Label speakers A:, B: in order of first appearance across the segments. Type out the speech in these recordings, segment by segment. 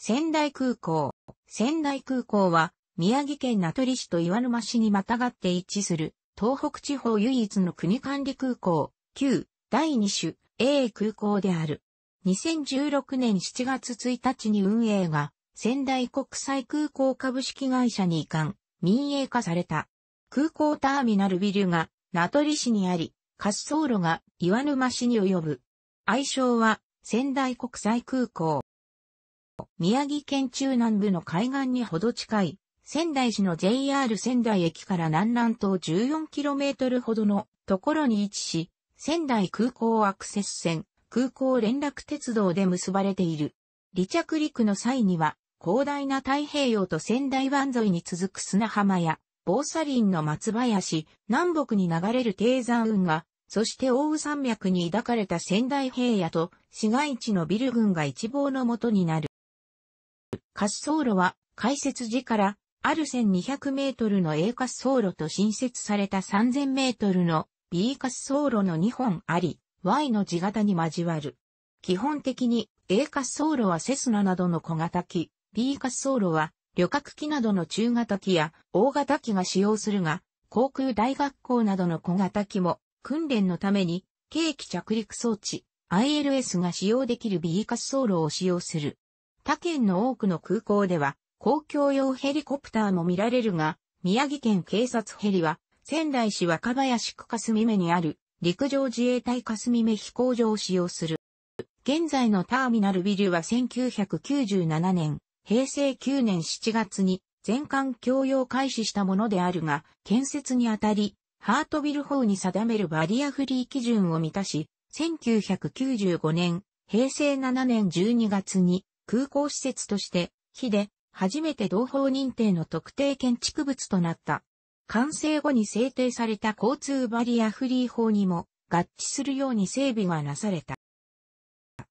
A: 仙台空港。仙台空港は、宮城県名取市と岩沼市にまたがって一致する、東北地方唯一の国管理空港、旧、第二種、A 空港である。2016年7月1日に運営が、仙台国際空港株式会社に移管、民営化された。空港ターミナルビルが、名取市にあり、滑走路が岩沼市に及ぶ。愛称は、仙台国際空港。宮城県中南部の海岸にほど近い、仙台市の JR 仙台駅から南南東 14km ほどのところに位置し、仙台空港アクセス線、空港連絡鉄道で結ばれている。離着陸の際には、広大な太平洋と仙台湾沿いに続く砂浜や、防砂林の松林、南北に流れる低山運河、そして大雨山脈に抱かれた仙台平野と市街地のビル群が一望のもとになる。滑走路は開設時から、ある1200メートルの A 滑走路と新設された3000メートルの B 滑走路の2本あり、Y の字型に交わる。基本的に A 滑走路はセスナなどの小型機、B 滑走路は旅客機などの中型機や大型機が使用するが、航空大学校などの小型機も訓練のために、軽機着陸装置 ILS が使用できる B 滑走路を使用する。他県の多くの空港では公共用ヘリコプターも見られるが、宮城県警察ヘリは仙台市若林区霞目にある陸上自衛隊霞目飛行場を使用する。現在のターミナルビルは1997年、平成9年7月に全館共用開始したものであるが、建設にあたり、ハートビル法に定めるバリアフリー基準を満たし、1995年、平成7年12月に空港施設として、火で初めて同法認定の特定建築物となった。完成後に制定された交通バリアフリー法にも合致するように整備がなされた。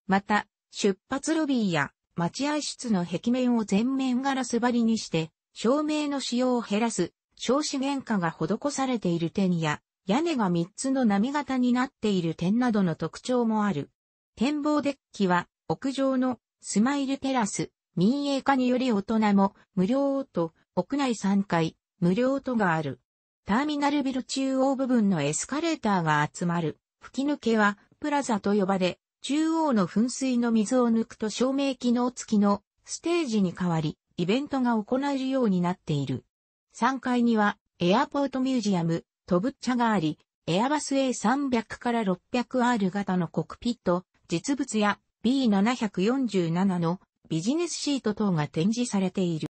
A: また、出発ロビーや待合室の壁面を全面ガラス張りにして、照明の使用を減らす、少子原価が施されている点や、屋根が3つの波形になっている点などの特徴もある。展望デッキは、屋上のスマイルテラス、民営化により大人も無料と、屋内3階、無料とがある。ターミナルビル中央部分のエスカレーターが集まる。吹き抜けは、プラザと呼ばれ、中央の噴水の水を抜くと照明機能付きのステージに変わり、イベントが行えるようになっている。3階には、エアポートミュージアム、トブッチャがあり、エアバス A300 から 600R 型のコクピット、実物や B747 のビジネスシート等が展示されている。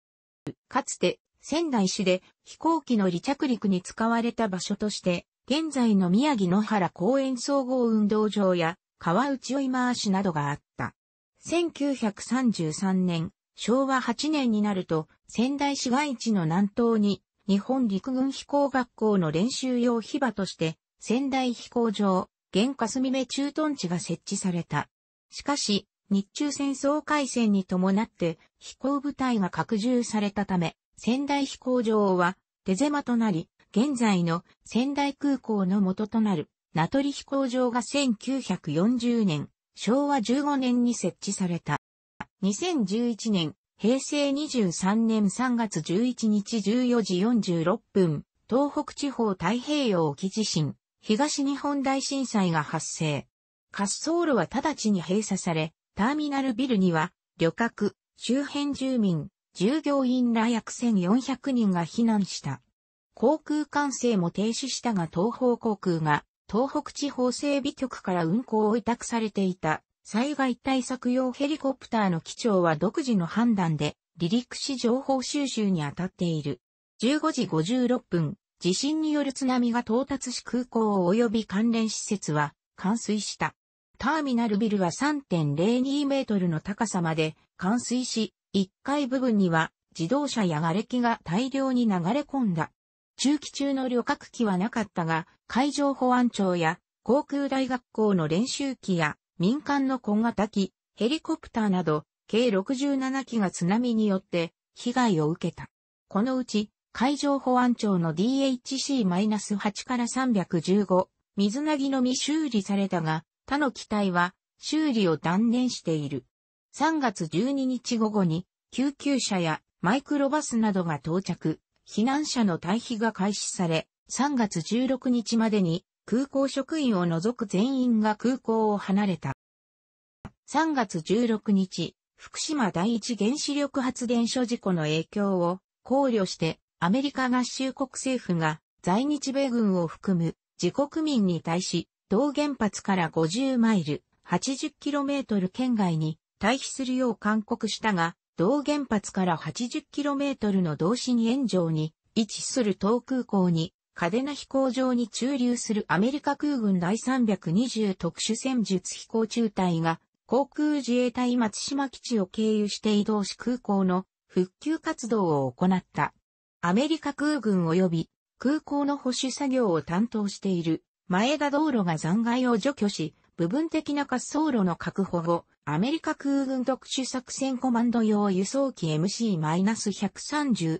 A: かつて仙台市で飛行機の離着陸に使われた場所として、現在の宮城野原公園総合運動場や川内追い回しなどがあった。1933年、昭和8年になると仙台市街地の南東に日本陸軍飛行学校の練習用火場として仙台飛行場、原霞目駐屯地が設置された。しかし、日中戦争開戦に伴って飛行部隊が拡充されたため、仙台飛行場は手狭となり、現在の仙台空港の元となる名取飛行場が1940年、昭和15年に設置された。2011年、平成23年3月11日14時46分、東北地方太平洋沖地震、東日本大震災が発生。滑走路は直ちに閉鎖され、ターミナルビルには、旅客、周辺住民、従業員ら約1400人が避難した。航空管制も停止したが東方航空が東北地方整備局から運航を委託されていた災害対策用ヘリコプターの機長は独自の判断で離陸し情報収集に当たっている。15時56分、地震による津波が到達し空港及び関連施設は冠水した。ターミナルビルは3.02メートルの高さまで冠水し、1階部分には自動車や瓦礫が大量に流れ込んだ。中期中の旅客機はなかったが、海上保安庁や航空大学校の練習機や民間の小型機、ヘリコプターなど、計67機が津波によって被害を受けた。このうち、海上保安庁の DHC-8 から315、水なぎのみ修理されたが、他の機体は修理を断念している。3月12日午後に救急車やマイクロバスなどが到着、避難者の退避が開始され、3月16日までに空港職員を除く全員が空港を離れた。3月16日、福島第一原子力発電所事故の影響を考慮してアメリカ合衆国政府が在日米軍を含む自国民に対し同原発から50マイル、8 0トル圏外に退避するよう勧告したが、同原発から8 0トルの同心炎上に位置する東空港に、カデナ飛行場に駐留するアメリカ空軍第320特殊戦術飛行中隊が、航空自衛隊松島基地を経由して移動し空港の復旧活動を行った。アメリカ空軍及び空港の保守作業を担当している前田道路が残骸を除去し、部分的な滑走路の確保後、アメリカ空軍特殊作戦コマンド用輸送機 MC-130P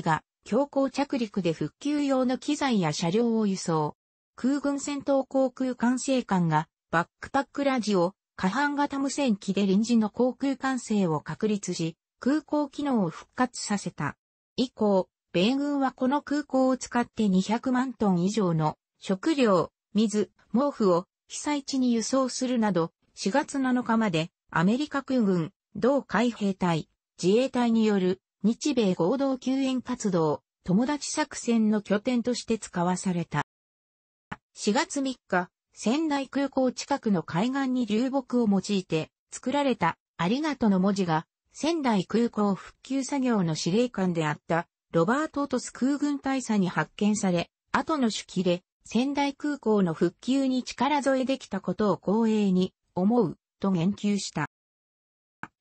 A: が強行着陸で復旧用の機材や車両を輸送。空軍戦闘航空管制官がバックパックラジオ、下半型無線機で臨時の航空管制を確立し、空港機能を復活させた。以降、米軍はこの空港を使って200万トン以上の食料、水、毛布を被災地に輸送するなど、4月7日までアメリカ空軍、同海兵隊、自衛隊による日米合同救援活動、友達作戦の拠点として使わされた。4月3日、仙台空港近くの海岸に流木を用いて作られたありがとうの文字が仙台空港復旧作業の司令官であったロバート・トス空軍大佐に発見され、後の手記で仙台空港の復旧に力添えできたことを光栄に思うと言及した。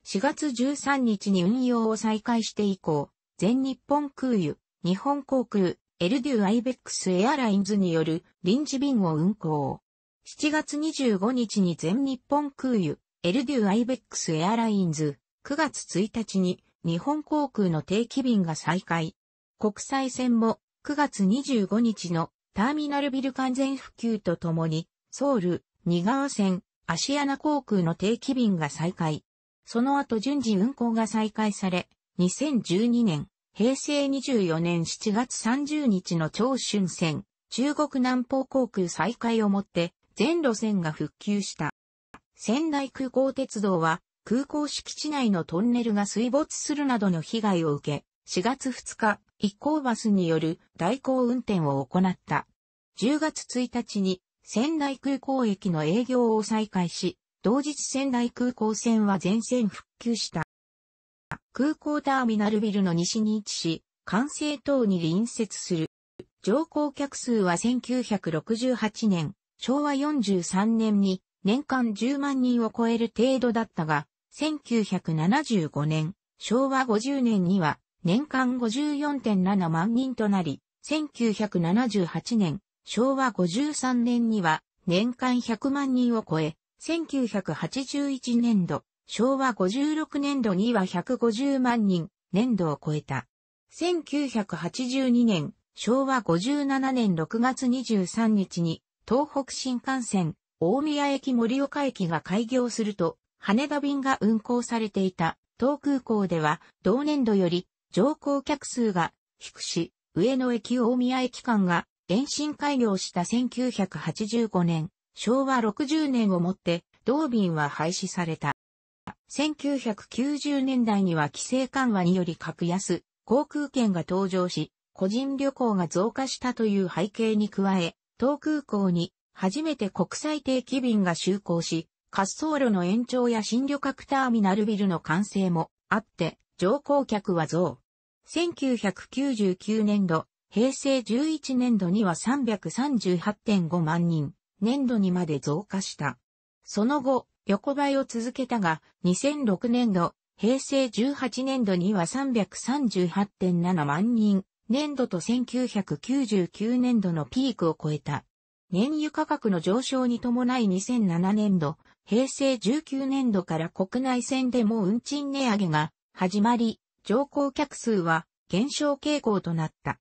A: 4月13日に運用を再開して以降、全日本空輸、日本航空、エルデュアイベックスエアラインズによる臨時便を運航。7月25日に全日本空輸、エルデュアイベックスエアラインズ、9月1日に日本航空の定期便が再開。国際線も9月25日のターミナルビル完全普及とともに、ソウル、2川線、アシアナ航空の定期便が再開。その後順次運行が再開され、2012年、平成24年7月30日の長春線、中国南方航空再開をもって、全路線が復旧した。仙台空港鉄道は、空港敷地内のトンネルが水没するなどの被害を受け、4月2日、一行バスによる代行運転を行った。10月1日に仙台空港駅の営業を再開し、同日仙台空港線は全線復旧した。空港ターミナルビルの西に位置し、関西等に隣接する。乗降客数は1968年、昭和43年に年間10万人を超える程度だったが、1975年、昭和50年には年間54.7万人となり、1978年、昭和53年には年間100万人を超え、1981年度、昭和56年度には150万人、年度を超えた。1982年、昭和57年6月23日に、東北新幹線、大宮駅森岡駅が開業すると、羽田便が運行されていた、東空港では、同年度より乗降客数が低し、上野駅大宮駅間が延伸開業した1985年、昭和60年をもって、同便は廃止された。1990年代には規制緩和により格安、航空券が登場し、個人旅行が増加したという背景に加え、東空港に初めて国際定期便が就航し、滑走路の延長や新旅客ターミナルビルの完成もあって、乗降客は増。1999年度、平成11年度には338.5万人、年度にまで増加した。その後、横ばいを続けたが、2006年度、平成18年度には338.7万人、年度と1999年度のピークを超えた。燃油価格の上昇に伴い2007年度、平成19年度から国内線でも運賃値上げが始まり、乗降客数は減少傾向となった。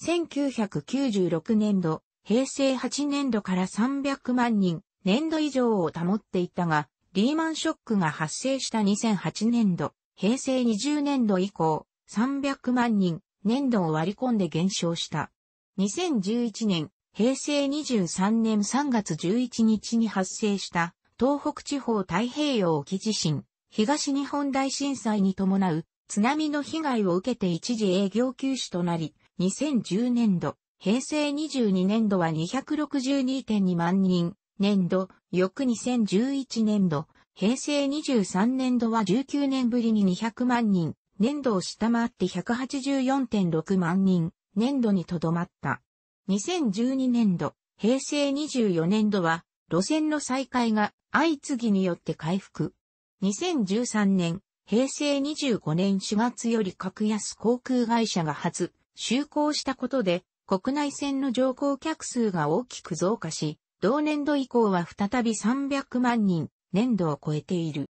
A: 1996年度、平成8年度から300万人、年度以上を保っていたが、リーマンショックが発生した2008年度、平成20年度以降、300万人、年度を割り込んで減少した。2011年、平成23年3月11日に発生した東北地方太平洋沖地震、東日本大震災に伴う津波の被害を受けて一時営業休止となり、2010年度、平成22年度は262.2万人、年度、翌2011年度、平成23年度は19年ぶりに200万人、年度を下回って184.6万人、年度にとどまった。2012年度、平成24年度は、路線の再開が相次ぎによって回復。2013年、平成25年4月より格安航空会社が初、就航したことで、国内線の乗降客数が大きく増加し、同年度以降は再び300万人、年度を超えている。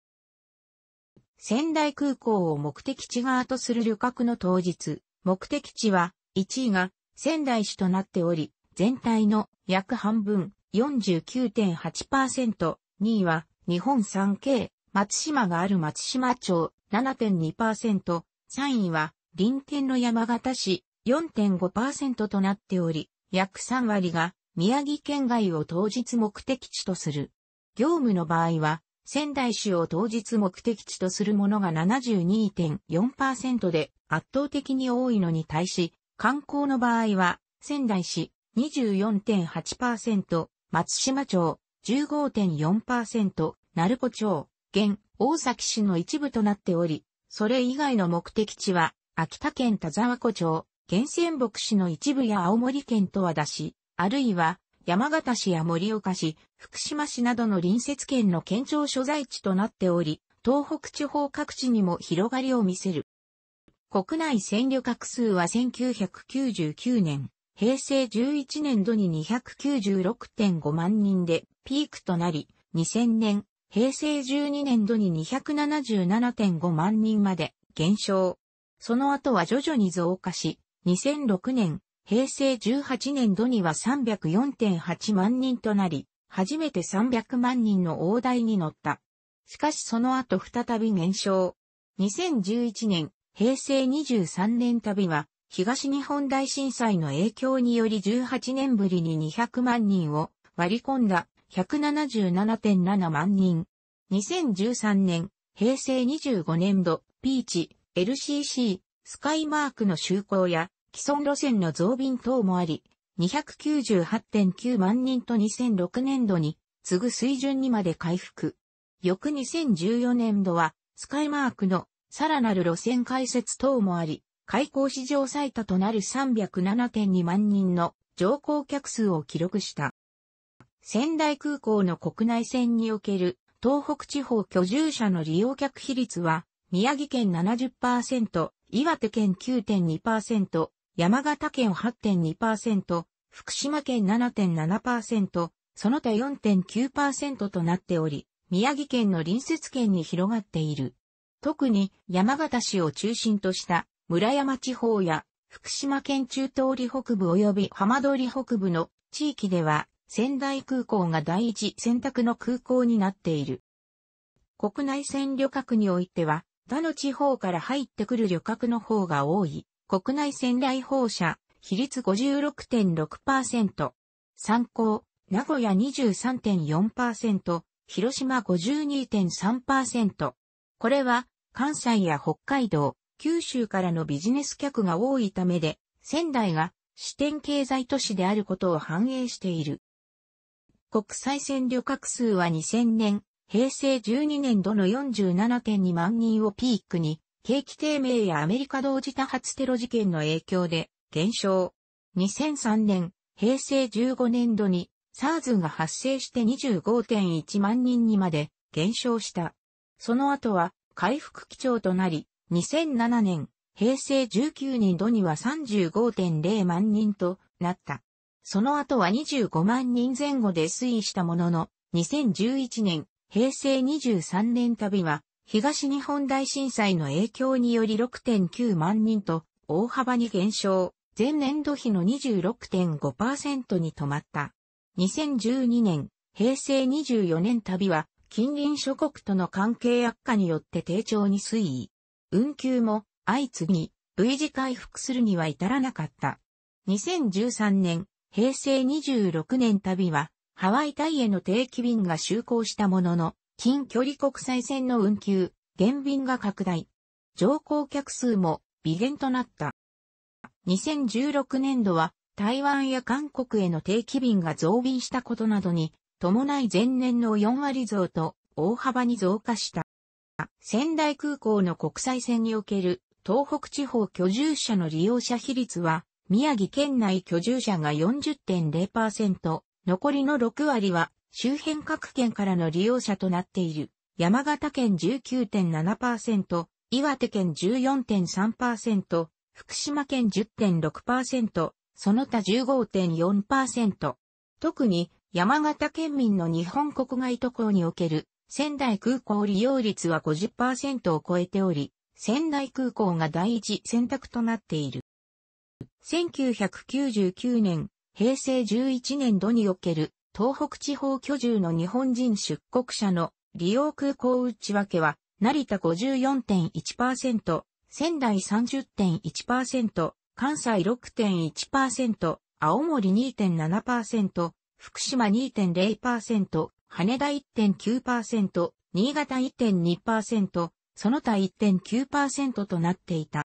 A: 仙台空港を目的地側とする旅客の当日、目的地は1位が仙台市となっており、全体の約半分、49.8%、2位は日本産 k 松島がある松島町7.2%、3位は隣県の山形市4.5%となっており、約3割が宮城県外を当日目的地とする。業務の場合は、仙台市を当日目的地とするものが72.4%で圧倒的に多いのに対し、観光の場合は、仙台市24.8%、松島町15.4%、鳴子町現、大崎市の一部となっており、それ以外の目的地は、秋田県田沢湖町、原泉牧市の一部や青森県と和田市、あるいは、山形市や盛岡市、福島市などの隣接県の県庁所在地となっており、東北地方各地にも広がりを見せる。国内占領画数は1999年、平成11年度に296.5万人でピークとなり、2000年、平成12年度に277.5万人まで減少。その後は徐々に増加し、2006年、平成18年度には304.8万人となり、初めて300万人の大台に乗った。しかしその後再び減少。2011年、平成23年旅は、東日本大震災の影響により18年ぶりに200万人を割り込んだ177.7万人。2013年、平成25年度、ピーチ、LCC、スカイマークの就航や、既存路線の増便等もあり、298.9万人と2006年度に次ぐ水準にまで回復。翌2014年度は、スカイマークのさらなる路線開設等もあり、開港史上最多となる307.2万人の乗降客数を記録した。仙台空港の国内線における東北地方居住者の利用客比率は、宮城県70%、岩手県9.2%、山形県8.2%、福島県7.7%、その他4.9%となっており、宮城県の隣接県に広がっている。特に山形市を中心とした村山地方や福島県中通り北部及び浜通り北部の地域では仙台空港が第一選択の空港になっている。国内線旅客においては、他の地方から入ってくる旅客の方が多い。国内線来訪者、比率56.6%。参考、名古屋23.4%、広島52.3%。これは、関西や北海道、九州からのビジネス客が多いためで、仙台が支店経済都市であることを反映している。国際線旅客数は2000年、平成12年度の47.2万人をピークに、景気低迷やアメリカ同時多発テロ事件の影響で減少。2003年、平成15年度に SARS が発生して25.1万人にまで減少した。その後は回復基調となり、2007年、平成19年度には35.0万人となった。その後は25万人前後で推移したものの、2011年、平成23年旅は、東日本大震災の影響により6.9万人と大幅に減少、前年度比の26.5%に止まった。2012年、平成24年旅は、近隣諸国との関係悪化によって低調に推移。運休も相次ぎ、V 字回復するには至らなかった。2013年、平成26年旅は、ハワイタイへの定期便が就航したものの、近距離国際線の運休、減便が拡大。乗降客数も微減となった。2016年度は、台湾や韓国への定期便が増便したことなどに、伴い前年の4割増と大幅に増加した。仙台空港の国際線における東北地方居住者の利用者比率は宮城県内居住者が40.0%、残りの6割は周辺各県からの利用者となっている。山形県19.7%、岩手県14.3%、福島県10.6%、その他15.4%。特に山形県民の日本国外渡航における仙台空港利用率は50%を超えており、仙台空港が第一選択となっている。1999年、平成11年度における東北地方居住の日本人出国者の利用空港内訳は、成田54.1%、仙台30.1%、関西6.1%、青森2.7%、福島2.0%、羽田1.9%、新潟1.2%、その他1.9%となっていた。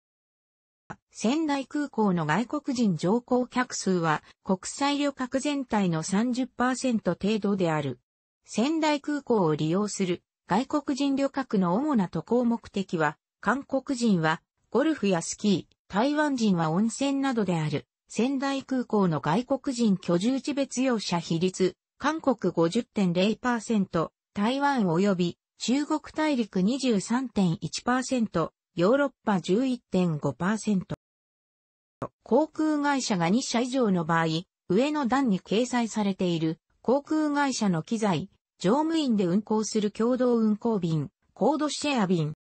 A: 仙台空港の外国人乗降客数は国際旅客全体の30%程度である。仙台空港を利用する外国人旅客の主な渡航目的は、韓国人はゴルフやスキー、台湾人は温泉などである。仙台空港の外国人居住地別用者比率、韓国50.0%、台湾及び中国大陸23.1%、ヨーロッパ11.5%。航空会社が2社以上の場合、上の段に掲載されている航空会社の機材、乗務員で運航する共同運航便、コードシェア便。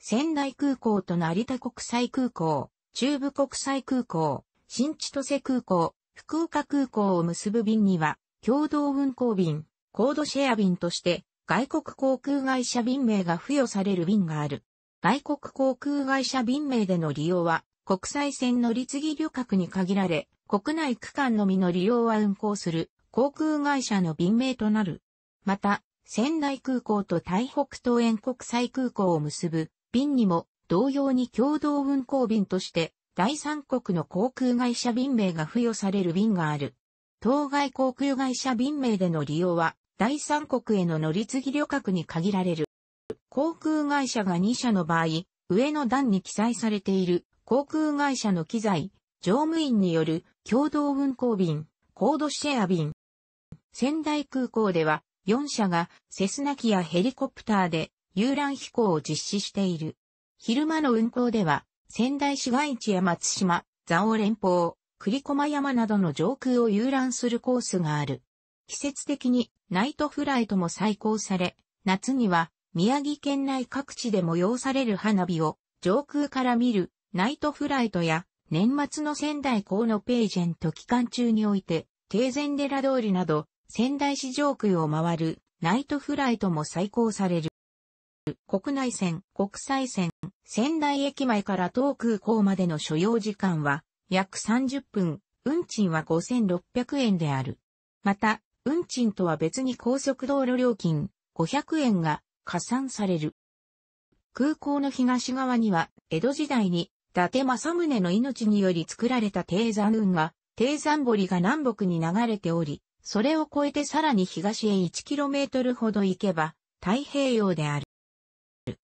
A: 仙台空港と成田国際空港、中部国際空港、新千歳空港、福岡空港を結ぶ便には、共同運航便、コードシェア便として、外国航空会社便名が付与される便がある。外国航空会社便名での利用は、国際線乗り継ぎ旅客に限られ、国内区間のみの利用は運航する航空会社の便名となる。また、仙台空港と台北東園国際空港を結ぶ便にも同様に共同運航便として第三国の航空会社便名が付与される便がある。当該航空会社便名での利用は第三国への乗り継ぎ旅客に限られる。航空会社が2社の場合、上の段に記載されている航空会社の機材、乗務員による共同運航便、コードシェア便。仙台空港では4社がセスナ機やヘリコプターで遊覧飛行を実施している。昼間の運航では仙台市街地や松島、蔵王連邦、栗駒山などの上空を遊覧するコースがある。季節的にナイトフライトも再興され、夏には宮城県内各地で催される花火を上空から見るナイトフライトや年末の仙台港のページェント期間中において、定前寺通りなど、仙台市上空を回るナイトフライトも再行される。国内線、国際線、仙台駅前から東空港までの所要時間は約30分、運賃は5600円である。また、運賃とは別に高速道路料金500円が加算される。空港の東側には江戸時代に達政宗の命により作られた低山運は、低山堀が南北に流れており、それを越えてさらに東へ 1km ほど行けば、太平洋である。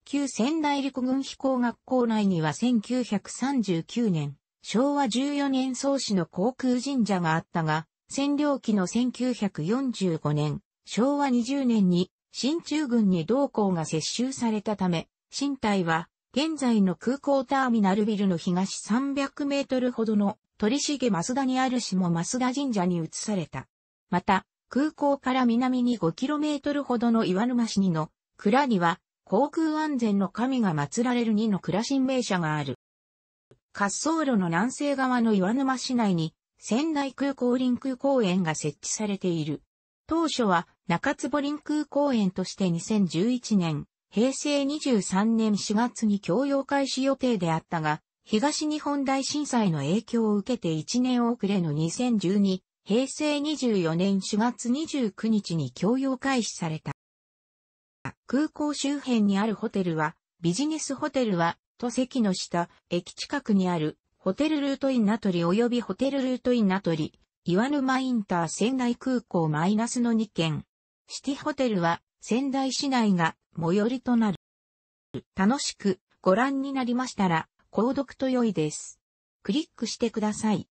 A: 旧仙台陸軍飛行学校内には1939年、昭和14年創始の航空神社があったが、占領期の1945年、昭和20年に、新中軍に同校が接収されたため、身体は現在の空港ターミナルビルの東300メートルほどの鳥重増田にある下増田神社に移された。また、空港から南に5トルほどの岩沼市にの蔵には航空安全の神が祀られる2の蔵神名社がある。滑走路の南西側の岩沼市内に仙台空港臨空公園が設置されている。当初は中坪臨空公園として2011年平成23年4月に供用開始予定であったが、東日本大震災の影響を受けて1年遅れの2012、平成24年4月29日に供用開始された。空港周辺にあるホテルは、ビジネスホテルは、都席の下、駅近くにある、ホテルルートインナトリ及びホテルルートインナトリ、岩沼インター仙台空港マイナスの2件。シティホテルは、仙台市内が最寄りとなる。楽しくご覧になりましたら、購読と良いです。クリックしてください。